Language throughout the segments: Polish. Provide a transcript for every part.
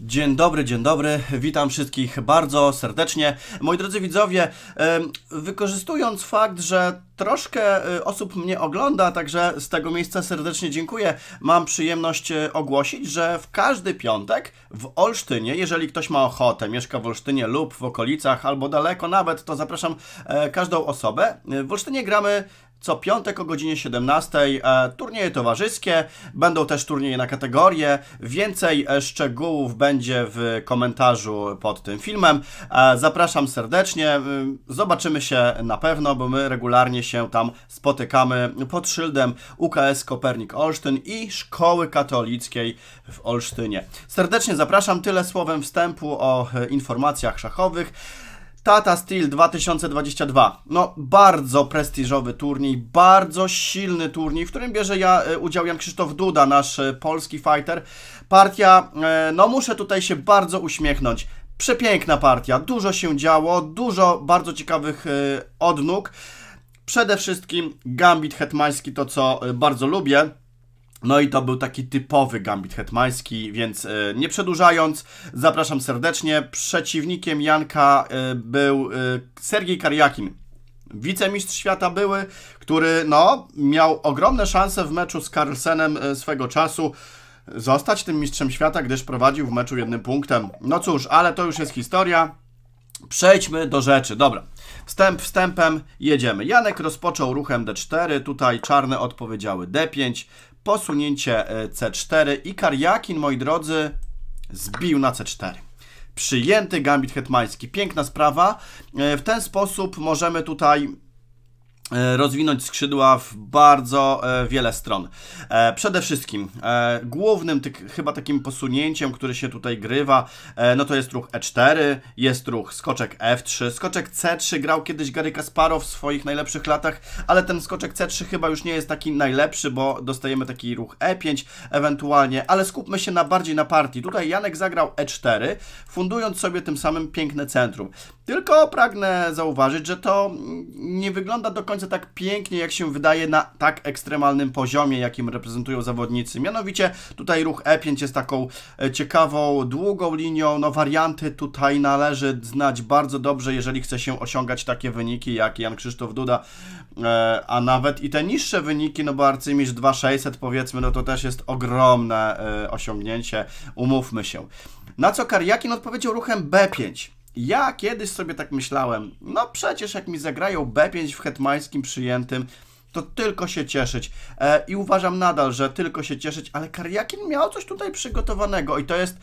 Dzień dobry, dzień dobry. Witam wszystkich bardzo serdecznie. Moi drodzy widzowie, wykorzystując fakt, że troszkę y, osób mnie ogląda, także z tego miejsca serdecznie dziękuję. Mam przyjemność y, ogłosić, że w każdy piątek w Olsztynie, jeżeli ktoś ma ochotę, mieszka w Olsztynie lub w okolicach, albo daleko nawet, to zapraszam e, każdą osobę. W Olsztynie gramy co piątek o godzinie 17 e, turnieje towarzyskie, będą też turnieje na kategorie. Więcej e, szczegółów będzie w komentarzu pod tym filmem. E, zapraszam serdecznie, zobaczymy się na pewno, bo my regularnie się tam spotykamy pod szyldem UKS Kopernik Olsztyn i Szkoły Katolickiej w Olsztynie. Serdecznie zapraszam, tyle słowem wstępu o informacjach szachowych. Tata Steel 2022. No, bardzo prestiżowy turniej, bardzo silny turniej, w którym bierze ja e, udział Jan Krzysztof Duda, nasz e, polski fighter. Partia, e, no muszę tutaj się bardzo uśmiechnąć. Przepiękna partia, dużo się działo, dużo bardzo ciekawych odnóg. Przede wszystkim Gambit Hetmański, to co bardzo lubię no i to był taki typowy gambit hetmański, więc e, nie przedłużając, zapraszam serdecznie. Przeciwnikiem Janka e, był e, Sergiej Karjakin, wicemistrz świata były, który no, miał ogromne szanse w meczu z Carlsenem swego czasu zostać tym mistrzem świata, gdyż prowadził w meczu jednym punktem. No cóż, ale to już jest historia. Przejdźmy do rzeczy. Dobra. Wstęp wstępem jedziemy. Janek rozpoczął ruchem D4, tutaj czarne odpowiedziały D5, posunięcie e, C4 i Kariakin moi drodzy, zbił na C4 przyjęty gambit hetmański. Piękna sprawa. E, w ten sposób możemy tutaj E, rozwinąć skrzydła w bardzo e, wiele stron. E, przede wszystkim głównym tyk, chyba takim posunięciem, który się tutaj grywa, no to jest ruch E4, jest ruch skoczek F3, skoczek C3 grał kiedyś Gary Kasparow w swoich najlepszych latach, ale ten skoczek C3 chyba już nie jest taki najlepszy, bo dostajemy taki ruch E5 ewentualnie, ale skupmy się na bardziej na partii. Tutaj Janek zagrał E4, fundując sobie tym samym piękne centrum. Tylko pragnę zauważyć, że to nie wygląda do końca tak pięknie, jak się wydaje na tak ekstremalnym poziomie, jakim reprezentują zawodnicy. Mianowicie tutaj ruch E5 jest taką e, ciekawą, długą linią. No warianty tutaj należy znać bardzo dobrze, jeżeli chce się osiągać takie wyniki jak Jan Krzysztof Duda, e, a nawet i te niższe wyniki, no bo arcymistrz 2600 powiedzmy, no to też jest ogromne e, osiągnięcie, umówmy się. Na co Karjakin odpowiedział ruchem B5. Ja kiedyś sobie tak myślałem, no przecież jak mi zagrają B5 w hetmańskim przyjętym, to tylko się cieszyć. E, I uważam nadal, że tylko się cieszyć, ale Kariakin miał coś tutaj przygotowanego i to jest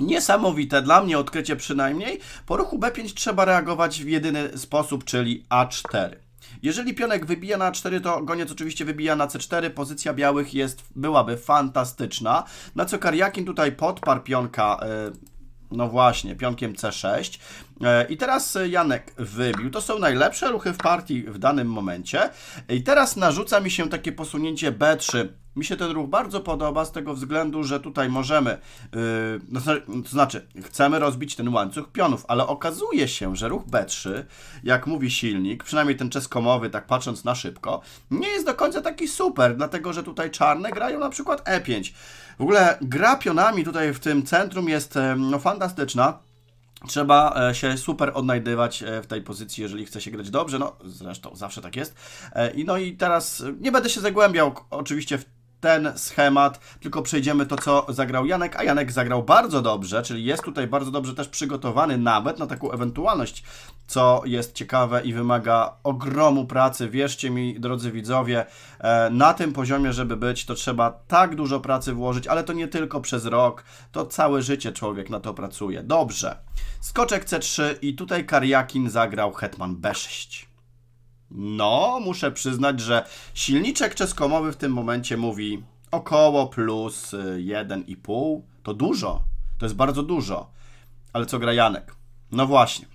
niesamowite, dla mnie odkrycie przynajmniej. Po ruchu B5 trzeba reagować w jedyny sposób, czyli A4. Jeżeli pionek wybija na A4, to goniec oczywiście wybija na C4, pozycja białych jest, byłaby fantastyczna, na co Kariakin tutaj podparł pionka... Y no właśnie, pionkiem C6. E, I teraz e, Janek wybił. To są najlepsze ruchy w partii w danym momencie. I teraz narzuca mi się takie posunięcie B3. Mi się ten ruch bardzo podoba z tego względu, że tutaj możemy, yy, to znaczy chcemy rozbić ten łańcuch pionów, ale okazuje się, że ruch B3, jak mówi silnik, przynajmniej ten czeskomowy, tak patrząc na szybko, nie jest do końca taki super, dlatego że tutaj czarne grają na przykład E5. W ogóle gra pionami tutaj w tym centrum jest no, fantastyczna. Trzeba e, się super odnajdywać e, w tej pozycji, jeżeli chce się grać dobrze, no zresztą zawsze tak jest. E, I no i teraz nie będę się zagłębiał oczywiście w ten schemat, tylko przejdziemy to, co zagrał Janek, a Janek zagrał bardzo dobrze, czyli jest tutaj bardzo dobrze też przygotowany nawet na taką ewentualność, co jest ciekawe i wymaga ogromu pracy. Wierzcie mi, drodzy widzowie, e, na tym poziomie, żeby być, to trzeba tak dużo pracy włożyć, ale to nie tylko przez rok, to całe życie człowiek na to pracuje. Dobrze. Skoczek C3 i tutaj Karjakin zagrał Hetman B6. No, muszę przyznać, że silniczek czeskomowy w tym momencie mówi około plus 1,5. Y, to dużo. To jest bardzo dużo. Ale co gra Janek? No właśnie.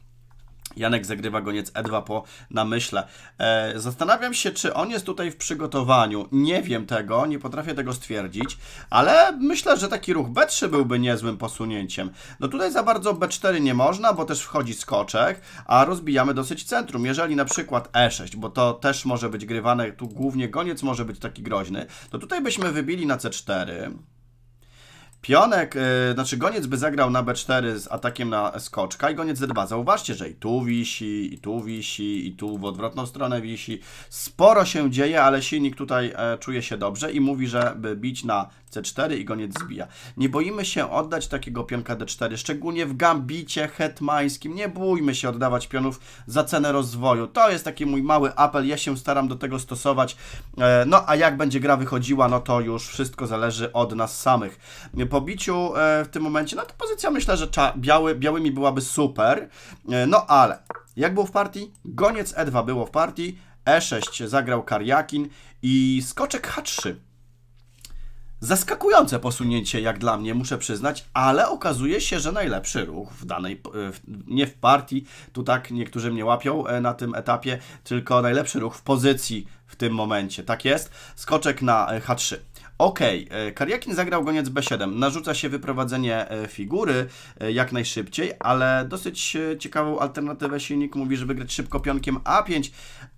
Janek zagrywa goniec E2 po namyśle. E, zastanawiam się, czy on jest tutaj w przygotowaniu. Nie wiem tego, nie potrafię tego stwierdzić, ale myślę, że taki ruch B3 byłby niezłym posunięciem. No tutaj za bardzo B4 nie można, bo też wchodzi skoczek, a rozbijamy dosyć centrum. Jeżeli na przykład E6, bo to też może być grywane, tu głównie goniec może być taki groźny, to tutaj byśmy wybili na C4. Pionek, yy, znaczy goniec by zagrał na B4 z atakiem na skoczka i goniec Z2. Zauważcie, że i tu wisi, i tu wisi, i tu w odwrotną stronę wisi. Sporo się dzieje, ale silnik tutaj e, czuje się dobrze i mówi, żeby bić na C4 i goniec zbija. Nie boimy się oddać takiego pionka D4, szczególnie w gambicie hetmańskim. Nie bójmy się oddawać pionów za cenę rozwoju. To jest taki mój mały apel, ja się staram do tego stosować. E, no a jak będzie gra wychodziła, no to już wszystko zależy od nas samych pobiciu e, w tym momencie, no to pozycja myślę, że biały, białymi byłaby super. E, no ale jak było w partii? Goniec E2 było w partii, E6 zagrał Karjakin i skoczek H3. Zaskakujące posunięcie, jak dla mnie, muszę przyznać, ale okazuje się, że najlepszy ruch w danej, w, nie w partii, tu tak niektórzy mnie łapią e, na tym etapie, tylko najlepszy ruch w pozycji w tym momencie. Tak jest, skoczek na H3. Okej, okay. E, Kariakin zagrał goniec B7. Narzuca się wyprowadzenie e, figury e, jak najszybciej, ale dosyć ciekawą alternatywę silnik mówi, żeby grać szybko pionkiem A5,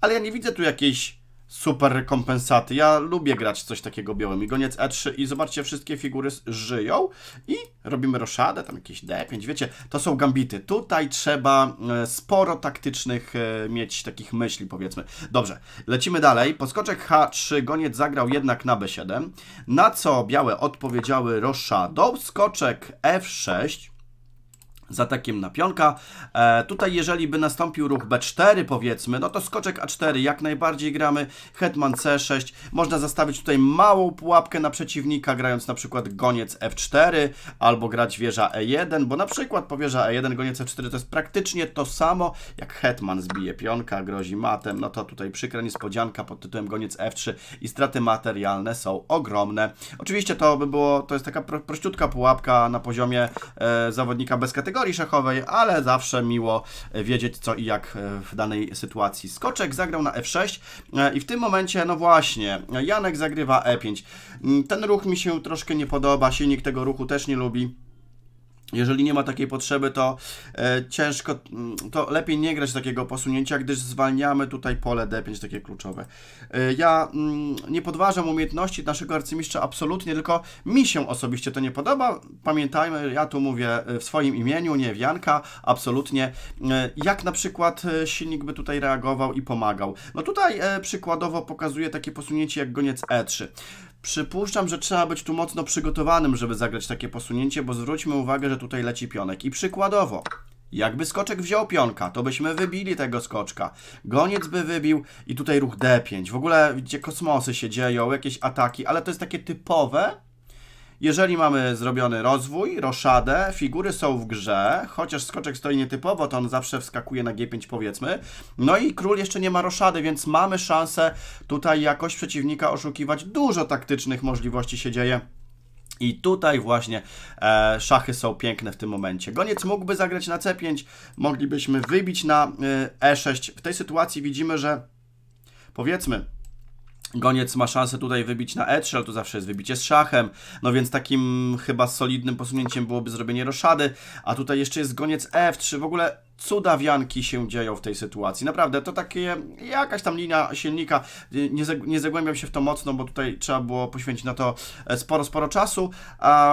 ale ja nie widzę tu jakiejś super rekompensaty. Ja lubię grać coś takiego białym. I goniec E3 i zobaczcie, wszystkie figury żyją i robimy roszadę, tam jakieś D5, wiecie, to są gambity. Tutaj trzeba e, sporo taktycznych e, mieć takich myśli, powiedzmy. Dobrze, lecimy dalej. Poskoczek H3, goniec zagrał jednak na B7, na co białe odpowiedziały roszadą. Skoczek F6, z atakiem na pionka. E, tutaj jeżeli by nastąpił ruch B4 powiedzmy, no to skoczek A4 jak najbardziej gramy, hetman C6. Można zastawić tutaj małą pułapkę na przeciwnika, grając na przykład goniec F4 albo grać wieża E1, bo na przykład po wieża E1 goniec F4 to jest praktycznie to samo, jak hetman zbije pionka, grozi matem, no to tutaj przykra niespodzianka pod tytułem goniec F3 i straty materialne są ogromne. Oczywiście to by było, to jest taka pro, prościutka pułapka na poziomie e, zawodnika bez kategorii, kategorii szachowej, ale zawsze miło wiedzieć co i jak w danej sytuacji. Skoczek zagrał na f6 e, i w tym momencie, no właśnie, Janek zagrywa e5. Mm, ten ruch mi się troszkę nie podoba, silnik tego ruchu też nie lubi. Jeżeli nie ma takiej potrzeby, to e, ciężko, mm, to lepiej nie grać takiego posunięcia, gdyż zwalniamy tutaj pole D5, takie kluczowe. E, ja mm, nie podważam umiejętności naszego arcymistrza absolutnie, tylko mi się osobiście to nie podoba. Pamiętajmy, ja tu mówię e, w swoim imieniu, nie Wianka, absolutnie. E, jak na przykład e, silnik by tutaj reagował i pomagał? No tutaj e, przykładowo pokazuje takie posunięcie jak goniec E3. Przypuszczam, że trzeba być tu mocno przygotowanym, żeby zagrać takie posunięcie, bo zwróćmy uwagę, że tutaj leci pionek. I przykładowo, jakby skoczek wziął pionka, to byśmy wybili tego skoczka. Goniec by wybił i tutaj ruch D5. W ogóle, widzicie, kosmosy się dzieją, jakieś ataki, ale to jest takie typowe jeżeli mamy zrobiony rozwój, roszadę, figury są w grze, chociaż skoczek stoi nietypowo, to on zawsze wskakuje na G5 powiedzmy. No i król jeszcze nie ma roszady, więc mamy szansę tutaj jakoś przeciwnika oszukiwać. Dużo taktycznych możliwości się dzieje. I tutaj właśnie e, szachy są piękne w tym momencie. Goniec mógłby zagrać na C5, moglibyśmy wybić na e, E6. W tej sytuacji widzimy, że powiedzmy Goniec ma szansę tutaj wybić na E3, ale to zawsze jest wybicie z szachem, no więc takim chyba solidnym posunięciem byłoby zrobienie roszady, a tutaj jeszcze jest goniec F3, w ogóle cudawianki się dzieją w tej sytuacji. Naprawdę, to takie jakaś tam linia silnika, nie, nie zagłębiam się w to mocno, bo tutaj trzeba było poświęcić na to e, sporo, sporo czasu,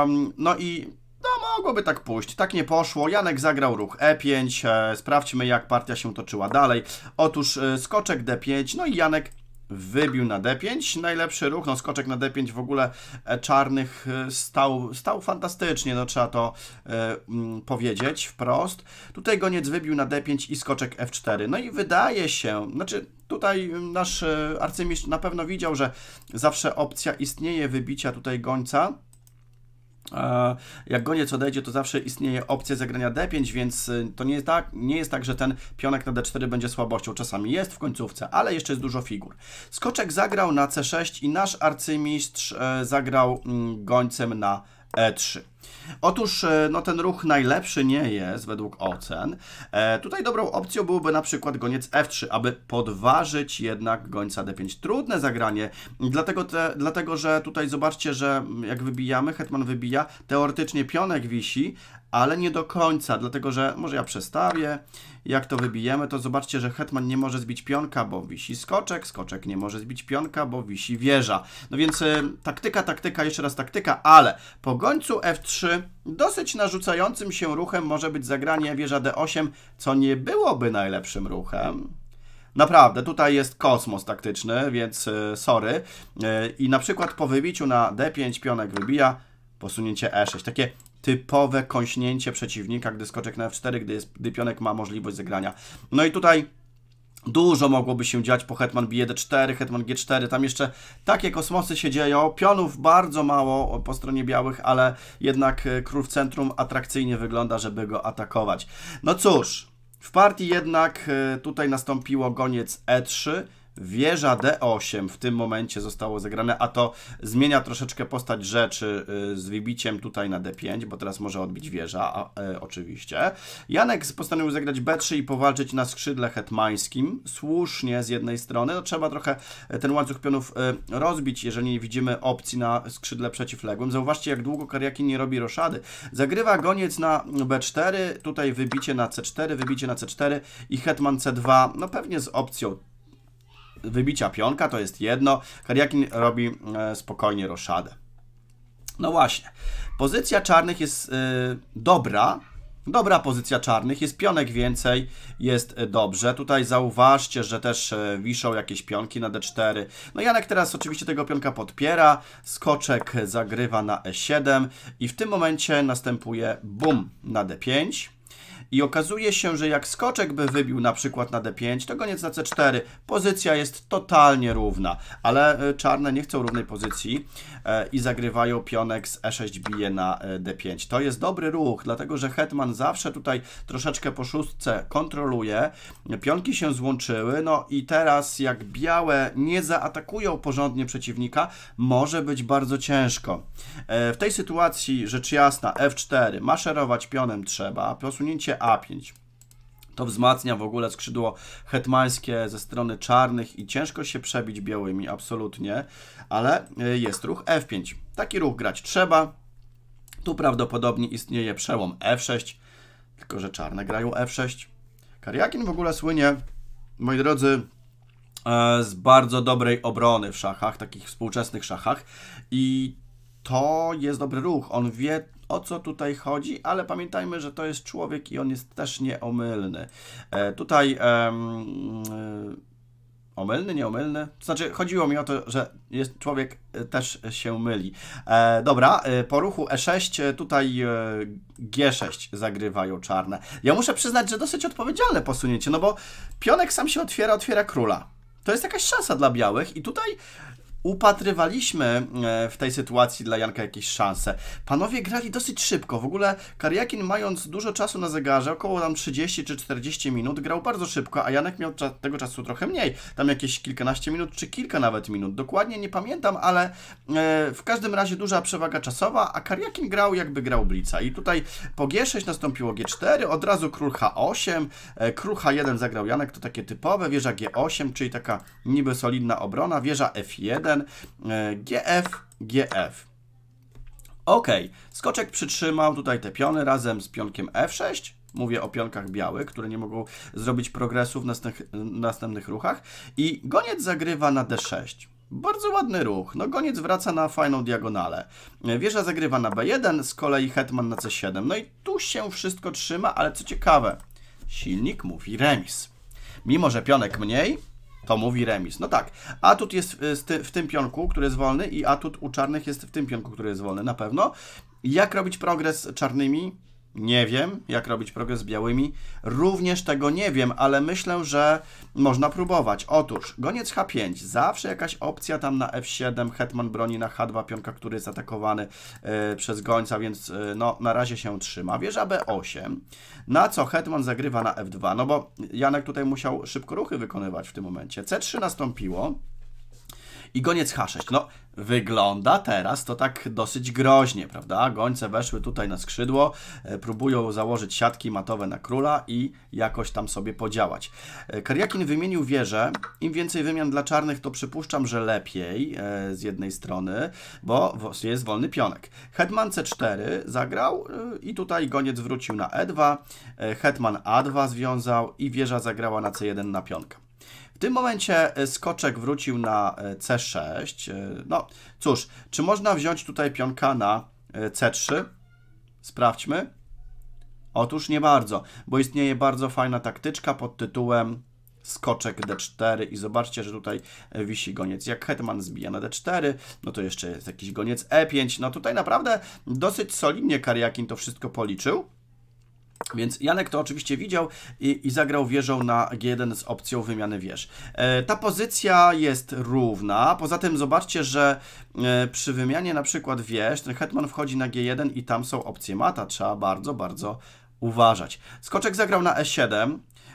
um, no i no, mogłoby tak pójść. Tak nie poszło. Janek zagrał ruch E5. E, sprawdźmy, jak partia się toczyła dalej. Otóż e, skoczek D5. No i Janek wybił na D5. Najlepszy ruch, no skoczek na D5 w ogóle e, czarnych e, stał, stał fantastycznie, no trzeba to e, mm, powiedzieć wprost. Tutaj goniec wybił na D5 i skoczek F4. No i wydaje się, znaczy tutaj nasz arcymistrz na pewno widział, że zawsze opcja istnieje wybicia tutaj gońca jak goniec odejdzie, to zawsze istnieje opcja zagrania D5, więc y, to nie jest, tak, nie jest tak, że ten pionek na D4 będzie słabością. Czasami jest w końcówce, ale jeszcze jest dużo figur. Skoczek zagrał na C6 i nasz arcymistrz e, zagrał mm, gońcem na E3. Otóż e, no, ten ruch najlepszy nie jest według ocen. E, tutaj dobrą opcją byłoby na przykład goniec F3, aby podważyć jednak gońca D5. Trudne zagranie, dlatego, te, dlatego że tutaj zobaczcie, że mm, jak wybijamy, hetman wybija, teoretycznie pionek wisi, ale nie do końca, dlatego że może ja przestawię, jak to wybijemy, to zobaczcie, że hetman nie może zbić pionka, bo wisi skoczek, skoczek nie może zbić pionka, bo wisi wieża. No więc y, taktyka, taktyka, jeszcze raz taktyka, ale po gońcu f3 dosyć narzucającym się ruchem może być zagranie wieża d8, co nie byłoby najlepszym ruchem. Naprawdę, tutaj jest kosmos taktyczny, więc y, sorry. Y, I na przykład po wybiciu na d5 pionek wybija, posunięcie e6. Takie typowe kąśnięcie przeciwnika, gdy skoczek na F4, gdy, jest, gdy pionek ma możliwość zagrania. No i tutaj Dużo mogłoby się dziać po Hetman b D4, Hetman G4, tam jeszcze takie kosmosy się dzieją. Pionów bardzo mało po stronie białych, ale jednak e, król w centrum atrakcyjnie wygląda, żeby go atakować. No cóż, w partii jednak e, tutaj nastąpiło goniec E3, Wieża D8 w tym momencie zostało zagrane, a to zmienia troszeczkę postać rzeczy y, z wybiciem tutaj na D5, bo teraz może odbić wieża, a, e, oczywiście. Janek postanowił zagrać B3 i powalczyć na skrzydle hetmańskim. Słusznie z jednej strony, no, trzeba trochę e, ten łańcuch pionów e, rozbić, jeżeli nie widzimy opcji na skrzydle przeciwległym. Zauważcie, jak długo Kariaki nie robi roszady. Zagrywa goniec na B4, tutaj wybicie na C4, wybicie na C4 i hetman C2, no pewnie z opcją wybicia pionka, to jest jedno. Kariakin robi e, spokojnie roszadę. No właśnie. Pozycja czarnych jest e, dobra, Dobra pozycja czarnych, jest pionek więcej, jest e, dobrze. Tutaj zauważcie, że też wiszą jakieś pionki na d4. No Janek teraz oczywiście tego pionka podpiera, skoczek zagrywa na e7 i w tym momencie następuje bum na d5 i okazuje się, że jak skoczek by wybił na przykład na D5, to goniec na C4. Pozycja jest totalnie równa, ale e, czarne nie chcą równej pozycji e, i zagrywają pionek z E6 bije na e, D5. To jest dobry ruch, dlatego że hetman zawsze tutaj troszeczkę po szóstce kontroluje. Pionki się złączyły, no i teraz jak białe nie zaatakują porządnie przeciwnika, może być bardzo ciężko. W tej sytuacji rzecz jasna F4 maszerować pionem trzeba. Posunięcie a5. To wzmacnia w ogóle skrzydło hetmańskie ze strony czarnych i ciężko się przebić białymi, absolutnie, ale e, jest ruch F5. Taki ruch grać trzeba. Tu prawdopodobnie istnieje przełom F6, tylko że czarne grają F6. Kariakin w ogóle słynie, moi drodzy, e, z bardzo dobrej obrony w szachach, takich współczesnych szachach i to jest dobry ruch. On wie, o co tutaj chodzi, ale pamiętajmy, że to jest człowiek i on jest też nieomylny. E, tutaj e, omylny, nieomylny? To znaczy, chodziło mi o to, że jest, człowiek e, też się myli. E, dobra, e, po ruchu E6 tutaj G6 zagrywają czarne. Ja muszę przyznać, że dosyć odpowiedzialne posunięcie, no bo pionek sam się otwiera, otwiera króla. To jest jakaś szansa dla białych i tutaj upatrywaliśmy e, w tej sytuacji dla Janka jakieś szanse. Panowie grali dosyć szybko. W ogóle Kariakin mając dużo czasu na zegarze, około tam 30 czy 40 minut, grał bardzo szybko, a Janek miał tego czasu trochę mniej. Tam jakieś kilkanaście minut, czy kilka nawet minut. Dokładnie nie pamiętam, ale e, w każdym razie duża przewaga czasowa, a Kariakin grał jakby grał Blica. I tutaj po G6 nastąpiło G4, od razu król H8, e, król H1 zagrał Janek, to takie typowe, wieża G8, czyli taka niby solidna obrona, wieża F1, E, GF, GF. Ok, skoczek przytrzymał tutaj te piony razem z pionkiem F6, Mówię o pionkach białych, które nie mogą zrobić progresu w następnych, następnych ruchach. I goniec zagrywa na D6. Bardzo ładny ruch. No goniec wraca na fajną diagonalę. Wieża zagrywa na B1, z kolei hetman na C7. No i tu się wszystko trzyma, ale co ciekawe, silnik mówi remis. Mimo, że pionek mniej, to mówi remis. No tak, atut jest w tym pionku, który jest wolny i atut u czarnych jest w tym pionku, który jest wolny, na pewno. Jak robić progres czarnymi? Nie wiem, jak robić progres z białymi. Również tego nie wiem, ale myślę, że można próbować. Otóż, goniec H5, zawsze jakaś opcja tam na F7, hetman broni na H2, pionka, który jest atakowany e, przez gońca, więc e, no, na razie się trzyma. Wieża B8, na co hetman zagrywa na F2, no bo Janek tutaj musiał szybko ruchy wykonywać w tym momencie. C3 nastąpiło i goniec H6. No, wygląda teraz to tak dosyć groźnie, prawda? Gońce weszły tutaj na skrzydło, e, próbują założyć siatki matowe na króla i jakoś tam sobie podziałać. E, Kariakin wymienił wieżę. Im więcej wymian dla czarnych, to przypuszczam, że lepiej e, z jednej strony, bo jest wolny pionek. Hetman C4 zagrał i tutaj goniec wrócił na E2. Hetman A2 związał i wieża zagrała na C1 na pionka tym momencie e, skoczek wrócił na e, C6. E, no cóż, czy można wziąć tutaj pionka na C3? Sprawdźmy. Otóż nie bardzo, bo istnieje bardzo fajna taktyczka pod tytułem skoczek D4 i zobaczcie, że tutaj wisi goniec. Jak Hetman zbija na D4, no to jeszcze jest jakiś goniec E5. No tutaj naprawdę dosyć solidnie Kariakin to wszystko policzył. Więc Janek to oczywiście widział i, i, zagrał wieżą na G1 z opcją wymiany wież. E, ta pozycja jest równa, poza tym zobaczcie, że e, przy wymianie na przykład wież, ten hetman wchodzi na G1 i tam są opcje mata, trzeba bardzo, bardzo uważać. Skoczek zagrał na E7,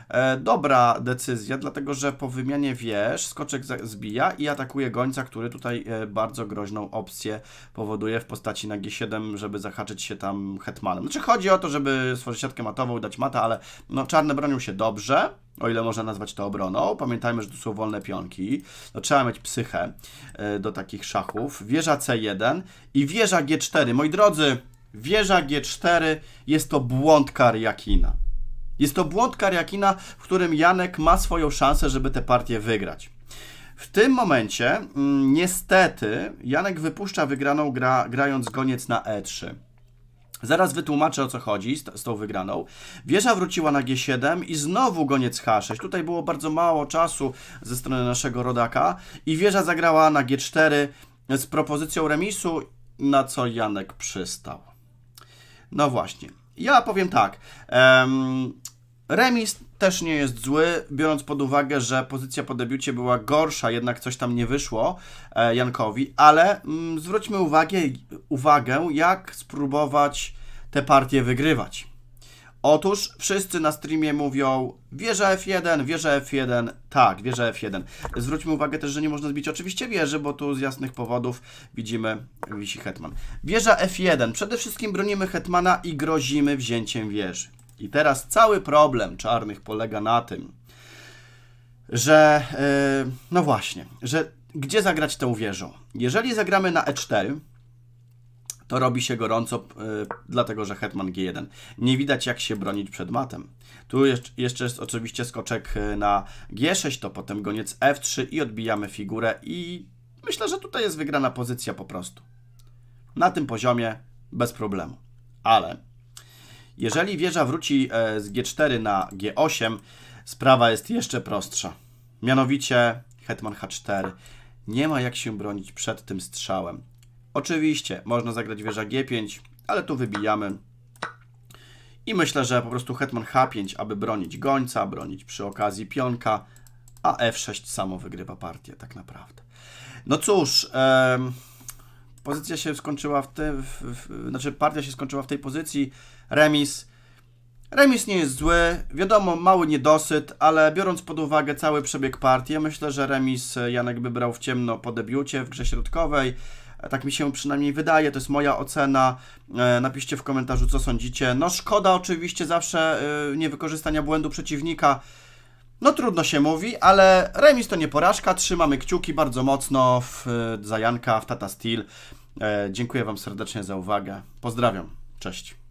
E, dobra decyzja, dlatego że po wymianie wież skoczek zbija i atakuje gońca, który tutaj e, bardzo groźną opcję powoduje w postaci na G7, żeby zahaczyć się tam hetmanem. Znaczy chodzi o to, żeby stworzyć siatkę matową, dać mata, ale no, czarne bronią się dobrze, o ile można nazwać to obroną. Pamiętajmy, że tu są wolne pionki. No, trzeba mieć psychę e, do takich szachów. Wieża C1 i wieża G4. Moi drodzy, wieża G4 jest to błąd Kariakina. Jest to błąd Kariakina, w którym Janek ma swoją szansę, żeby tę partię wygrać. W tym momencie, mm, niestety, Janek wypuszcza wygraną gra, grając goniec na E3. Zaraz wytłumaczę o co chodzi z, z, tą wygraną. Wieża wróciła na G7 i znowu goniec H6. Tutaj było bardzo mało czasu ze strony naszego rodaka i wieża zagrała na G4 z propozycją remisu, na co Janek przystał. No właśnie. Ja powiem tak. Um, Remis też nie jest zły, biorąc pod uwagę, że pozycja po debiucie była gorsza, jednak coś tam nie wyszło e, Jankowi, ale mm, zwróćmy uwagę, uwagę, jak spróbować tę partię wygrywać. Otóż wszyscy na streamie mówią wieża F1, wieża F1, tak, wieża F1. Zwróćmy uwagę też, że nie można zbić oczywiście wieży, bo tu z jasnych powodów widzimy wisi Hetman. Wieża F1. Przede wszystkim bronimy Hetmana i grozimy wzięciem wieży. I teraz cały problem czarnych polega na tym, że yy, no właśnie, że gdzie zagrać tę wieżą? Jeżeli zagramy na e4, to robi się gorąco, yy, dlatego że hetman g1. Nie widać jak się bronić przed matem. Tu jeszcze, jeszcze jest oczywiście skoczek e, na g6, to potem goniec f3 i odbijamy figurę i myślę, że tutaj jest wygrana pozycja po prostu. Na tym poziomie bez problemu. Ale jeżeli wieża wróci e, z G4 na G8, sprawa jest jeszcze prostsza. Mianowicie hetman H4. Nie ma jak się bronić przed tym strzałem. Oczywiście można zagrać wieża G5, ale tu wybijamy. I myślę, że po prostu hetman H5, aby bronić gońca, bronić przy okazji pionka, a F6 samo wygrywa partię tak naprawdę. No cóż... Yy pozycja się skończyła w tej, znaczy partia się skończyła w tej pozycji, remis. Remis nie jest zły, wiadomo, mały niedosyt, ale biorąc pod uwagę cały przebieg partii, ja myślę, że remis e, Janek by brał w ciemno po debiucie w grze środkowej. E, tak mi się przynajmniej wydaje, to jest moja ocena. E, napiszcie w komentarzu, co sądzicie. No szkoda oczywiście zawsze niewykorzystania błędu przeciwnika. No trudno się mówi, ale remis to nie porażka. Trzymamy kciuki bardzo mocno w Zajanka, w Tata Steel. E, dziękuję Wam serdecznie za uwagę. Pozdrawiam. Cześć.